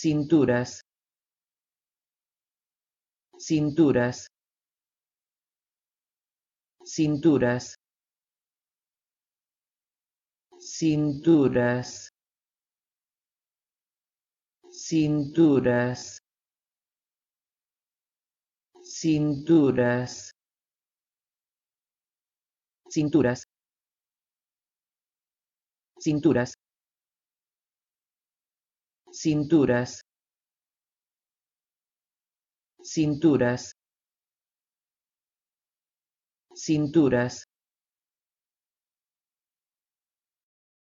cinturas cinturas cinturas cinturas cinturas cinturas cinturas cinturas cinturas cinturas cinturas